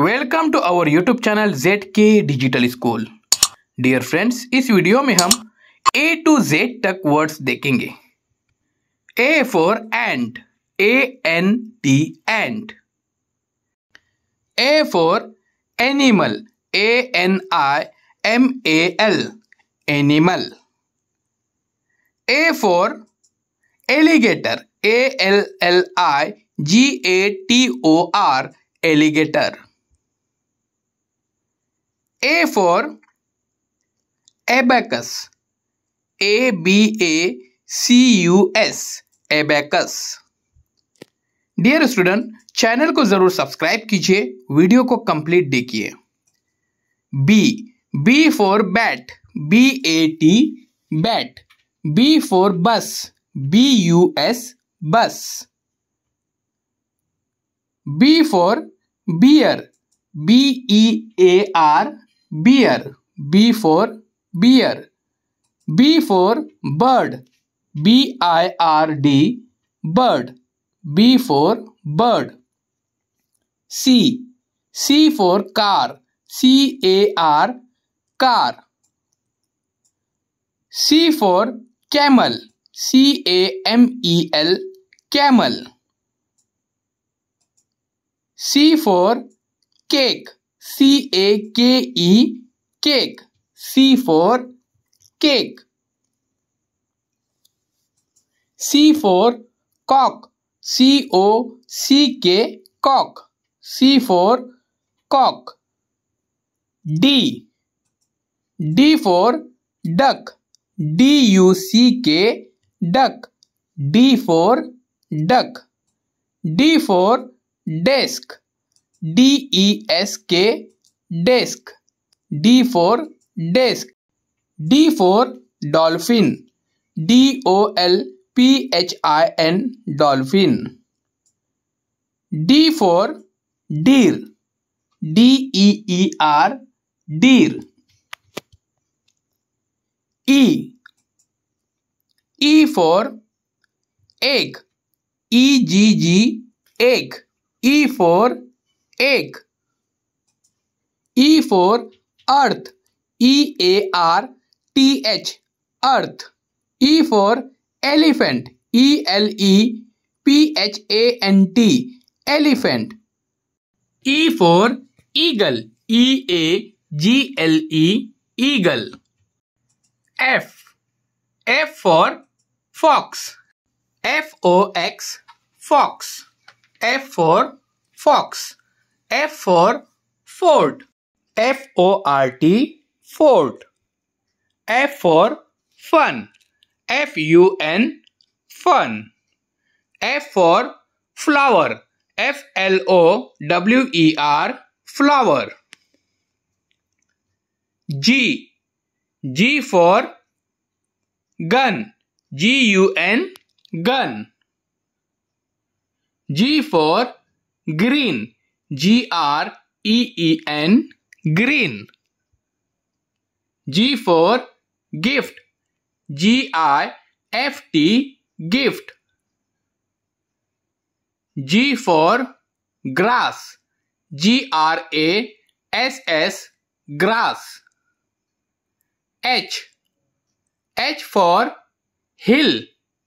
Welcome to our YouTube channel Z K digital school dear friends इस video में हम A to Z तक words देखेंगे A for ant A N T ant A for animal A N I M A L animal A for alligator A L L I G A T O R alligator A for abacus. A B A C U S abacus. Dear student channel को जरूर subscribe कीजिए video को complete देखिए B B for bat B A T bat B for bus B U S bus B for bear B E A R beer b for beer b for bird b i r d bird b for bird c c for car c a r car c for camel c a m e l camel c for cake C A K E cake. C for cake. C for cock. C O C K cock. C for cock. D. D for duck. D U C K duck. D for duck. D for desk. D E S K desk D for desk D for dolphin D O L P H I N dolphin D for deer D E E R deer E E for egg e G g egg e for egg E for earth E A R T H earth E for elephant E L E P H A N T elephant E for eagle E A G L E eagle F F for fox F O X fox F for fox F for fort. F O R T fort. F for fun. F U N fun. F for flower. F L O W E R flower. G G for gun. G U N gun. G for green. G R E E N green. G for gift. G I F T gift. G for grass. G R A S S grass. H. H for hill.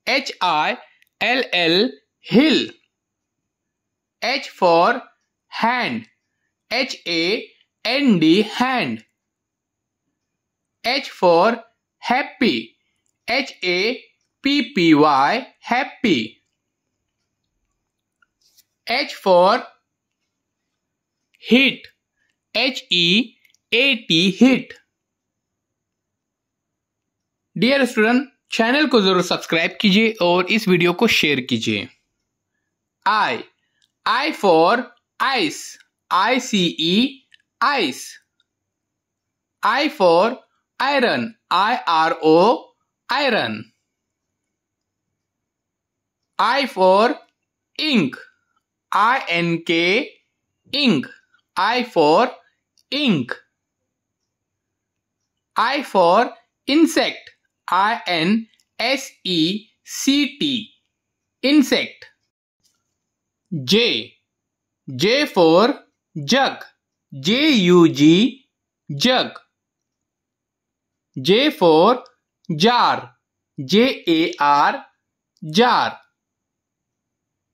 H I L L hill. H for hand H A N D hand H for happy. H A P P Y happy. H for hit. H E A T hit. Dear student channel को जरूर subscribe कीजिए और इस video को share कीजिए I I for ice, I C E, ice. I for iron, I R O, iron. I for ink, I N K, ink. I for ink. I for insect, I N S E C T, insect. J J for jug. J U G jug. J for jar. J A R jar.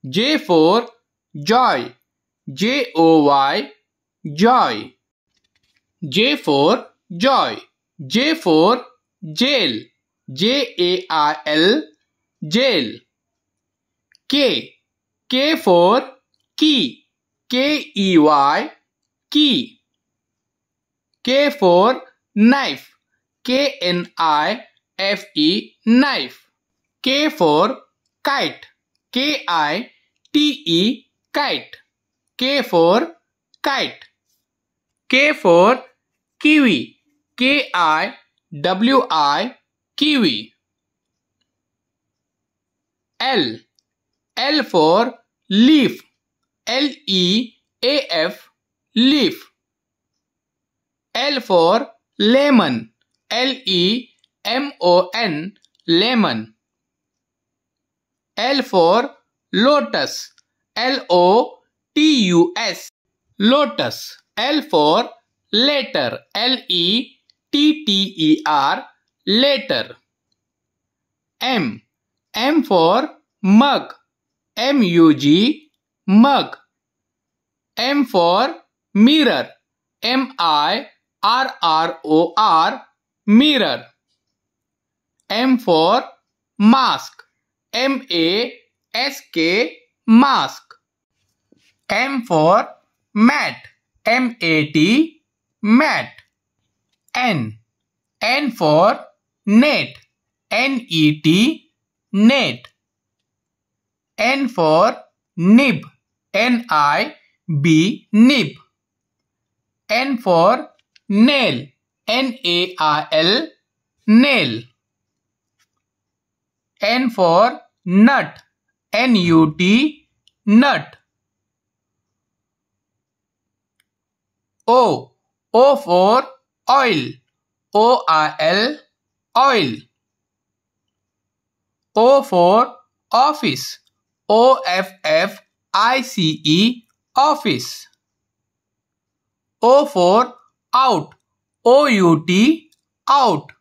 J for joy. J O Y joy. J for joy. J for jail. J A I L jail. K K for key. K-E-Y, key. K for knife, K-N-I-F-E, knife. K for kite, K-I-T-E, kite. K for kite. K for kiwi, K-I-W-I, kiwi. L, L for leaf, L E A F leaf. L for lemon. L E M O N lemon. L for lotus. L O T U S lotus. L for letter. L E T T E R letter. M. M for mug. M U G mug. M for mirror. M I R R O R mirror. M for mask. M A S K mask. M for mat. M A T mat. N. N for net. N E T net. N for nib. N I B. Nib. N for nail. N-A-I-L. Nail. N for nut. N-U-T. Nut. O. O for oil. O-I-L. Oil. O for office. O-F-F-I-C-E office. O for out. O U T out.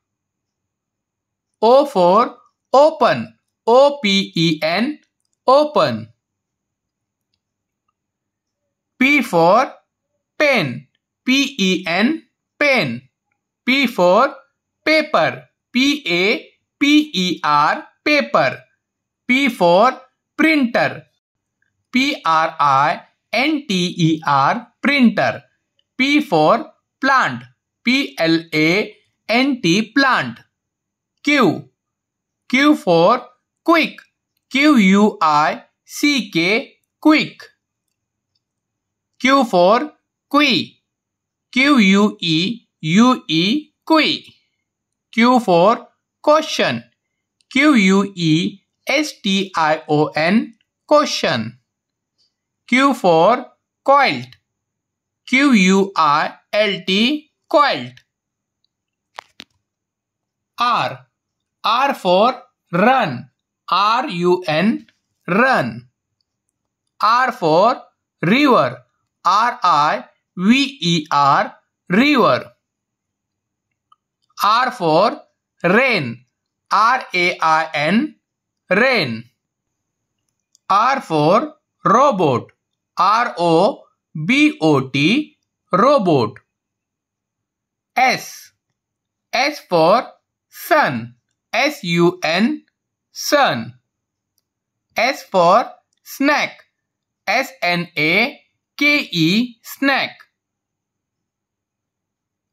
O for open. O P E N open. P for pen. P E N pen. P for paper. P A P E R paper. P for printer. P R I N T E R printer. P for plant. P L A N T plant. Q. Q for quick. Q U I C K quick. Q for qui. Q U E U E qui. Q for question. Q U E S T I O N question. Q for coiled. Q U I L T coiled. R. R for run. R U N run. R for river. R I V E R river. R for rain. R A I N rain. R for robot. R O B O T robot. S S for sun S U N sun. S for snack S N A K E snack.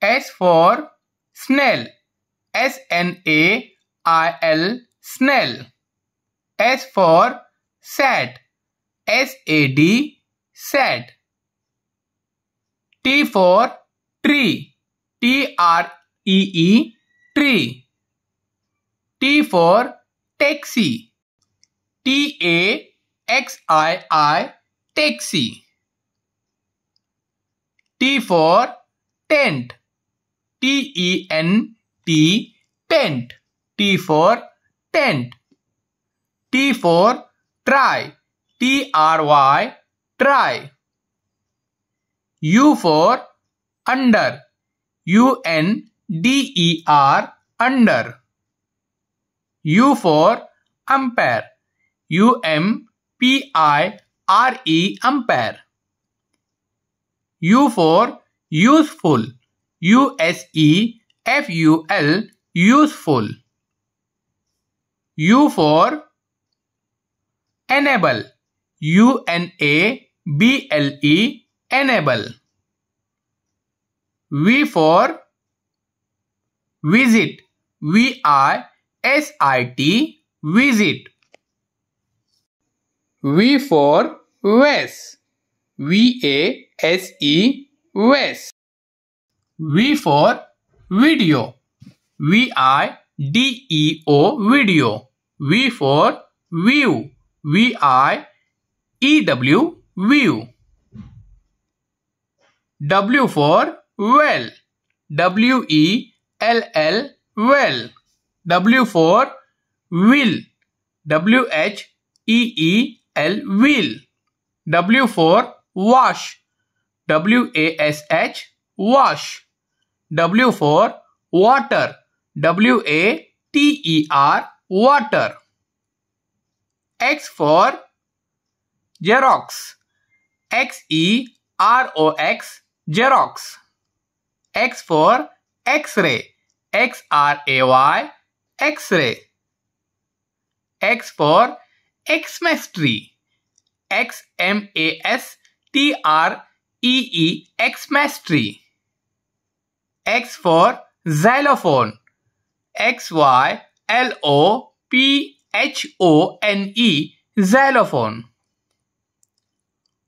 S for snail S N A I L snail. S for sad S A D Set T for tree. T R E E tree. T for taxi. T A X I I taxi. T for tent. T E N T tent. T for tent. T for try. T R Y try. U for under. U N D E R under. U for umpire. U M P I R E umpire. U for useful. U S E F U L useful. U for enable. U N A BLE enable. V for visit V I S I T visit. V for west. V A S E West. V for video V I D E O video. V for view V I E W view. W for well. W E L L well. W for will. W H E E L will. W for wash. W A S H wash. W for water. W A T E R water. X for Xerox. X E R O X Xerox. X for X-ray. X R A Y X-ray. X for X tree. X M A S T R E E Xmas tree. X for xylophone. X Y L O P H O N E xylophone.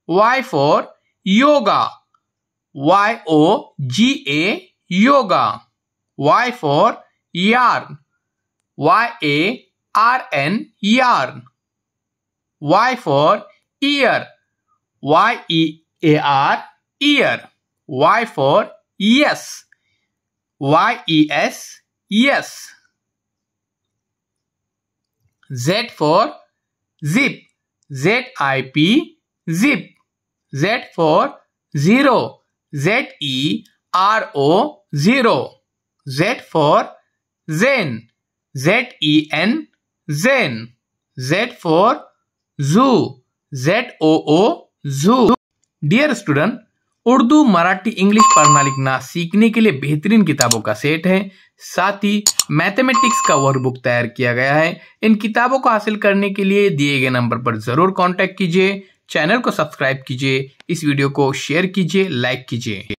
Y for yoga. Y O G A yoga. Y for yarn. Y A R N yarn. Y for ear. Y E A R ear. Y for yes. Y E S yes. Z for zip. Z I P zip. Z for zero. Z E R O zero. Z for Zen. Z E N Zen. Z for zoo. Z O O zoo. Dear student Urdu Marathi English पढ़ना लिखना सीखने के लिए बेहतरीन किताबों का set है साथ ही मैथमेटिक्स का वर्कबुक तैयार किया गया है इन किताबों को हासिल करने के लिए दिए गए नंबर पर जरूर कांटेक्ट कीजिए चैनल को सब्सक्राइब कीजिए इस वीडियो को शेयर कीजिए लाइक कीजिए